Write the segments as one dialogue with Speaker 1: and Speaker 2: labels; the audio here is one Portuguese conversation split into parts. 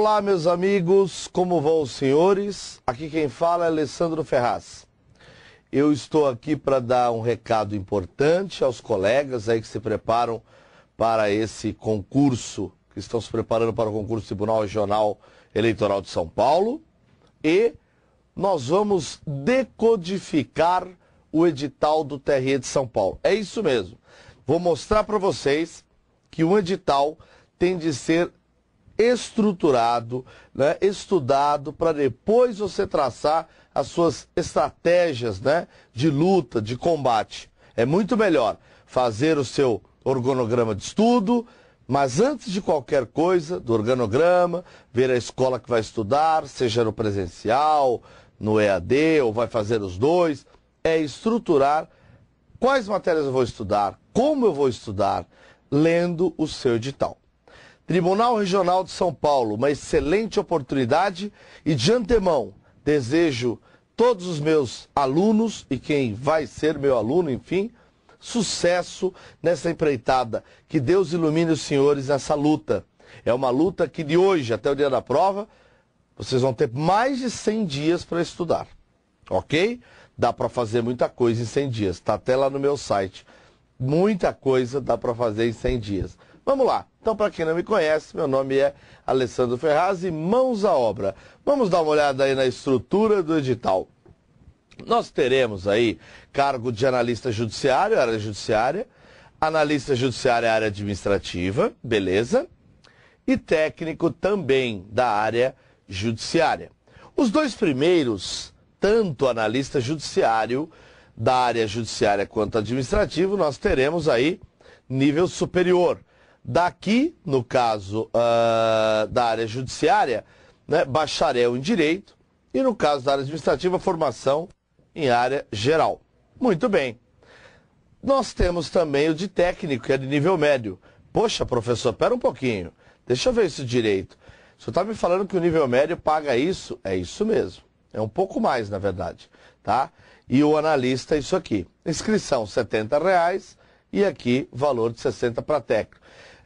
Speaker 1: Olá, meus amigos, como vão os senhores? Aqui quem fala é Alessandro Ferraz. Eu estou aqui para dar um recado importante aos colegas aí que se preparam para esse concurso, que estão se preparando para o concurso do Tribunal Regional Eleitoral de São Paulo. E nós vamos decodificar o edital do TRE de São Paulo. É isso mesmo. Vou mostrar para vocês que um edital tem de ser estruturado, né, estudado, para depois você traçar as suas estratégias né, de luta, de combate. É muito melhor fazer o seu organograma de estudo, mas antes de qualquer coisa, do organograma, ver a escola que vai estudar, seja no presencial, no EAD ou vai fazer os dois, é estruturar quais matérias eu vou estudar, como eu vou estudar, lendo o seu edital. Tribunal Regional de São Paulo, uma excelente oportunidade e de antemão desejo todos os meus alunos e quem vai ser meu aluno, enfim, sucesso nessa empreitada. Que Deus ilumine os senhores nessa luta. É uma luta que de hoje até o dia da prova, vocês vão ter mais de 100 dias para estudar. OK? Dá para fazer muita coisa em 100 dias. Está até lá no meu site. Muita coisa dá para fazer em 100 dias. Vamos lá. Então, para quem não me conhece, meu nome é Alessandro Ferraz e mãos à obra. Vamos dar uma olhada aí na estrutura do edital. Nós teremos aí cargo de analista judiciário, área judiciária, analista judiciário, área administrativa, beleza? E técnico também da área judiciária. Os dois primeiros, tanto analista judiciário da área judiciária quanto administrativo, nós teremos aí nível superior Daqui, no caso uh, da área judiciária, né, bacharel em direito e, no caso da área administrativa, formação em área geral. Muito bem. Nós temos também o de técnico, que é de nível médio. Poxa, professor, pera um pouquinho. Deixa eu ver isso direito. O senhor está me falando que o nível médio paga isso? É isso mesmo. É um pouco mais, na verdade. Tá? E o analista, isso aqui. Inscrição, R$ reais e aqui valor de 60 para técnico.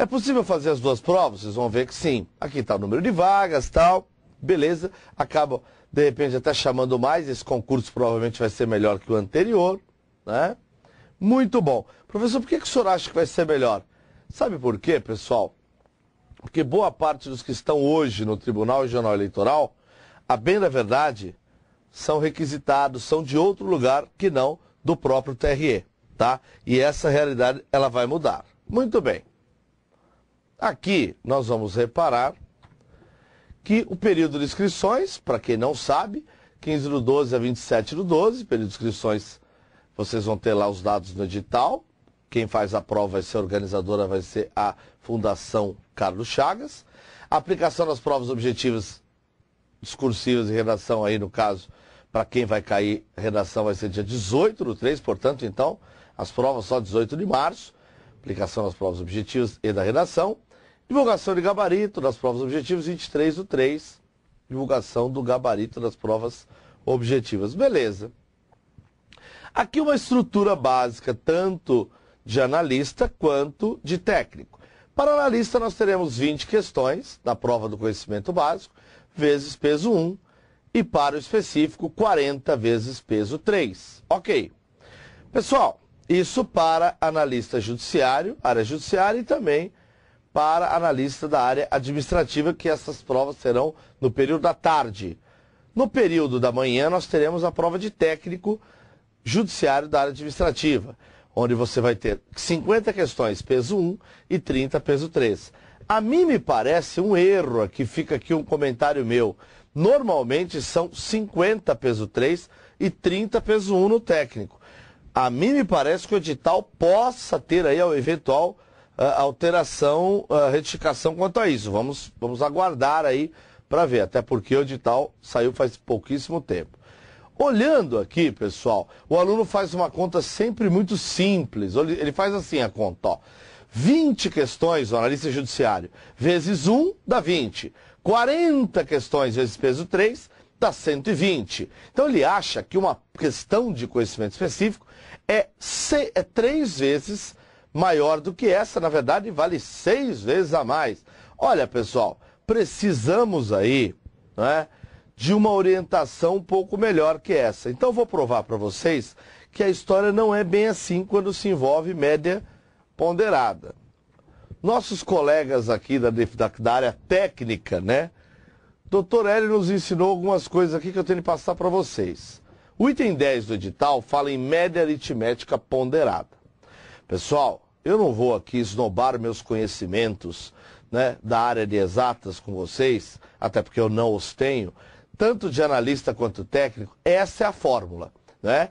Speaker 1: É possível fazer as duas provas? Vocês vão ver que sim. Aqui está o número de vagas tal. Beleza. Acaba, de repente, até chamando mais. Esse concurso provavelmente vai ser melhor que o anterior. Né? Muito bom. Professor, por que, que o senhor acha que vai ser melhor? Sabe por quê, pessoal? Porque boa parte dos que estão hoje no Tribunal Regional Eleitoral, a bem da verdade, são requisitados, são de outro lugar que não do próprio TRE. Tá? E essa realidade ela vai mudar. Muito bem. Aqui nós vamos reparar que o período de inscrições, para quem não sabe, 15 do 12 a 27 do 12, período de inscrições, vocês vão ter lá os dados no edital. Quem faz a prova vai ser a organizadora, vai ser a Fundação Carlos Chagas. A aplicação das provas objetivas discursivas e redação aí, no caso, para quem vai cair, redação vai ser dia 18 do 3, portanto, então, as provas só 18 de março, aplicação das provas objetivas e da redação. Divulgação de gabarito das provas objetivas, 23 do 3. Divulgação do gabarito das provas objetivas. Beleza. Aqui uma estrutura básica, tanto de analista quanto de técnico. Para analista, nós teremos 20 questões da prova do conhecimento básico, vezes peso 1, e para o específico, 40 vezes peso 3. Ok. Pessoal, isso para analista judiciário, área judiciária e também para analista da área administrativa, que essas provas serão no período da tarde. No período da manhã, nós teremos a prova de técnico judiciário da área administrativa, onde você vai ter 50 questões peso 1 e 30 peso 3. A mim me parece um erro, aqui fica aqui um comentário meu. Normalmente são 50 peso 3 e 30 peso 1 no técnico. A mim me parece que o edital possa ter aí ao eventual ah, alteração, ah, retificação quanto a isso. Vamos, vamos aguardar aí para ver, até porque o edital saiu faz pouquíssimo tempo. Olhando aqui, pessoal, o aluno faz uma conta sempre muito simples. Ele faz assim a conta, ó. 20 questões, o analista judiciário, vezes 1 dá 20. 40 questões vezes peso 3 dá 120. Então ele acha que uma questão de conhecimento específico é, é três vezes maior do que essa, na verdade, vale seis vezes a mais. Olha, pessoal, precisamos aí né, de uma orientação um pouco melhor que essa. Então, vou provar para vocês que a história não é bem assim quando se envolve média ponderada. Nossos colegas aqui da, da, da área técnica, né? Doutor Hélio nos ensinou algumas coisas aqui que eu tenho que passar para vocês. O item 10 do edital fala em média aritmética ponderada. Pessoal, eu não vou aqui esnobar meus conhecimentos né, da área de exatas com vocês, até porque eu não os tenho, tanto de analista quanto técnico, essa é a fórmula. Né?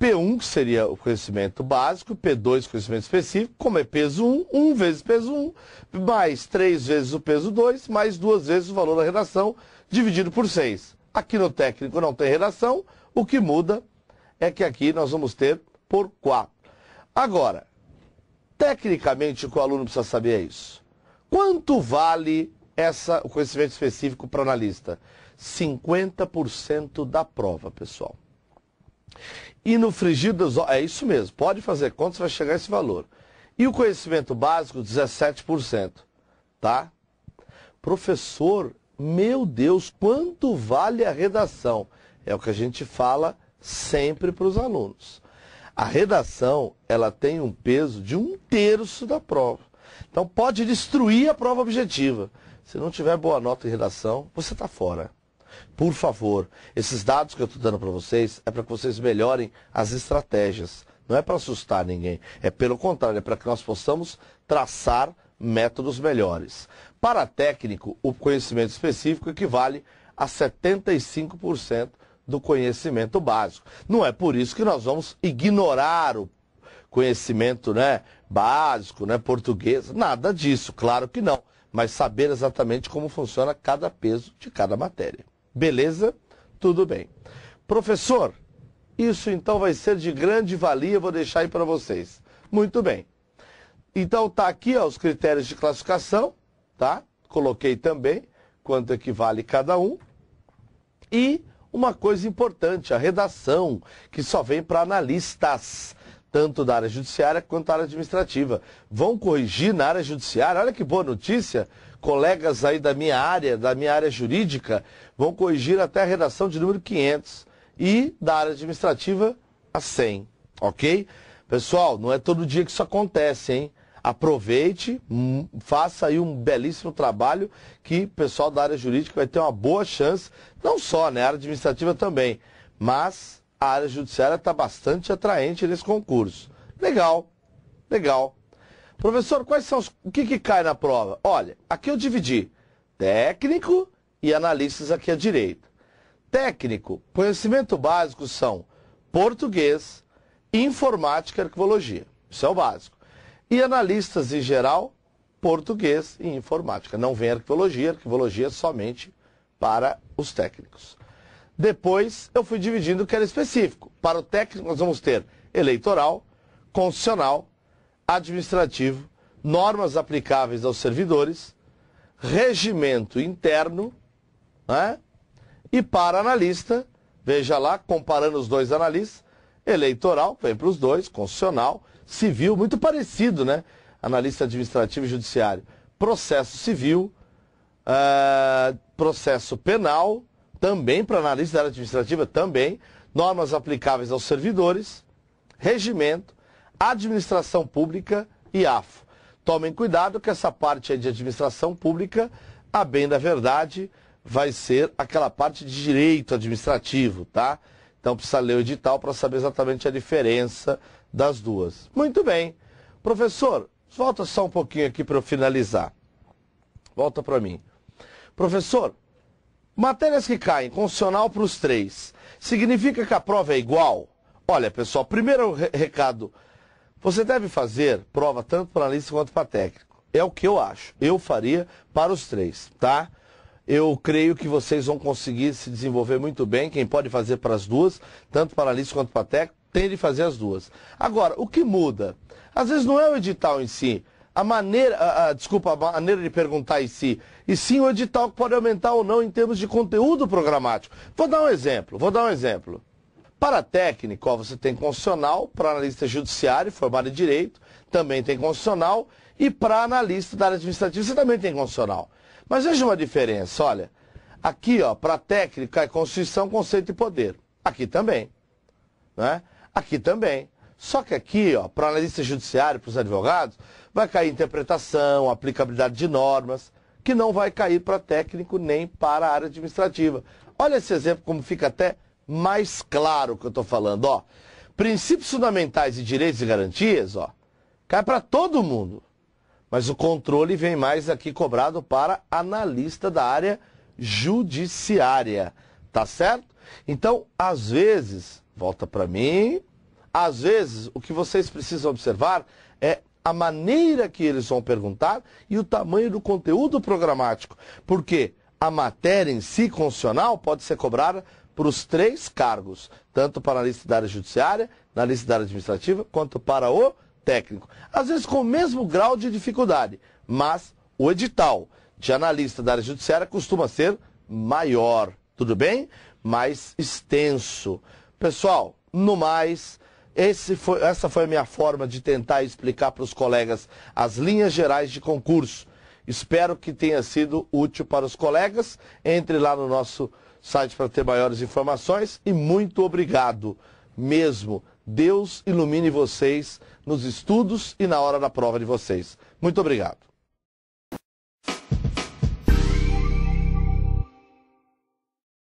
Speaker 1: P1, que seria o conhecimento básico, P2, conhecimento específico, como é peso 1, 1 vezes peso 1, mais 3 vezes o peso 2, mais 2 vezes o valor da redação, dividido por 6. Aqui no técnico não tem redação, o que muda é que aqui nós vamos ter por 4. Agora, Tecnicamente, o que o aluno precisa saber é isso. Quanto vale essa, o conhecimento específico para o analista? 50% da prova, pessoal. E no frigir dos ovos, é isso mesmo, pode fazer contas, vai chegar a esse valor. E o conhecimento básico, 17%, tá? Professor, meu Deus, quanto vale a redação? É o que a gente fala sempre para os alunos. A redação, ela tem um peso de um terço da prova. Então pode destruir a prova objetiva. Se não tiver boa nota em redação, você está fora. Por favor, esses dados que eu estou dando para vocês é para que vocês melhorem as estratégias. Não é para assustar ninguém. É pelo contrário, é para que nós possamos traçar métodos melhores. Para técnico, o conhecimento específico equivale a 75% do conhecimento básico. Não é por isso que nós vamos ignorar o conhecimento né, básico, né, português, nada disso, claro que não. Mas saber exatamente como funciona cada peso de cada matéria. Beleza? Tudo bem. Professor, isso então vai ser de grande valia, vou deixar aí para vocês. Muito bem. Então tá aqui ó, os critérios de classificação, tá? Coloquei também quanto equivale cada um. E uma coisa importante, a redação, que só vem para analistas, tanto da área judiciária quanto da área administrativa. Vão corrigir na área judiciária, olha que boa notícia, colegas aí da minha área, da minha área jurídica, vão corrigir até a redação de número 500 e da área administrativa a 100, ok? Pessoal, não é todo dia que isso acontece, hein? aproveite, hum, faça aí um belíssimo trabalho que o pessoal da área jurídica vai ter uma boa chance, não só, né? área administrativa também, mas a área judiciária está bastante atraente nesse concurso. Legal, legal. Professor, quais são os... o que, que cai na prova? Olha, aqui eu dividi técnico e analistas aqui à direita. Técnico, conhecimento básico são português, informática e arquivologia. Isso é o básico e analistas em geral, português e informática. Não vem arquivologia, arquivologia somente para os técnicos. Depois eu fui dividindo o que era específico. Para o técnico nós vamos ter eleitoral, constitucional, administrativo, normas aplicáveis aos servidores, regimento interno, né? E para analista, veja lá, comparando os dois analistas, eleitoral, vem para os dois, constitucional, civil, muito parecido, né? Analista administrativo e judiciário. Processo civil, uh, processo penal, também para analista da área administrativa, também. Normas aplicáveis aos servidores, regimento, administração pública e AFO. Tomem cuidado que essa parte aí de administração pública, a bem da verdade, vai ser aquela parte de direito administrativo, tá? Então precisa ler o edital para saber exatamente a diferença das duas. Muito bem. Professor, volta só um pouquinho aqui para eu finalizar. Volta para mim. Professor, matérias que caem condicional para os três, significa que a prova é igual? Olha, pessoal, primeiro recado. Você deve fazer prova tanto para analista quanto para técnico. É o que eu acho. Eu faria para os três, tá? Eu creio que vocês vão conseguir se desenvolver muito bem. Quem pode fazer para as duas, tanto para a Alice quanto para a Tec, tem de fazer as duas. Agora, o que muda? Às vezes não é o edital em si, a maneira, a, a, desculpa, a maneira de perguntar em si, e sim o edital que pode aumentar ou não em termos de conteúdo programático. Vou dar um exemplo, vou dar um exemplo. Para técnico, ó, você tem constitucional, para analista judiciário, formado em direito, também tem constitucional, e para analista da área administrativa, você também tem constitucional. Mas veja uma diferença, olha. Aqui, ó, para técnica é Constituição, conceito e poder. Aqui também. Né? Aqui também. Só que aqui, ó, para analista judiciário, para os advogados, vai cair interpretação, aplicabilidade de normas, que não vai cair para técnico nem para a área administrativa. Olha esse exemplo como fica até mais claro o que eu estou falando, ó. Princípios fundamentais e direitos e garantias, ó, cai para todo mundo. Mas o controle vem mais aqui cobrado para analista da área judiciária, tá certo? Então, às vezes, volta para mim, às vezes o que vocês precisam observar é a maneira que eles vão perguntar e o tamanho do conteúdo programático, porque a matéria em si constitucional pode ser cobrada para os três cargos, tanto para a lista da área judiciária, na lista da área administrativa, quanto para o técnico, às vezes com o mesmo grau de dificuldade, mas o edital de analista da área judiciária costuma ser maior, tudo bem? Mais extenso. Pessoal, no mais, foi, essa foi a minha forma de tentar explicar para os colegas as linhas gerais de concurso. Espero que tenha sido útil para os colegas. Entre lá no nosso site para ter maiores informações e muito obrigado mesmo Deus ilumine vocês nos estudos e na hora da prova de vocês. Muito obrigado.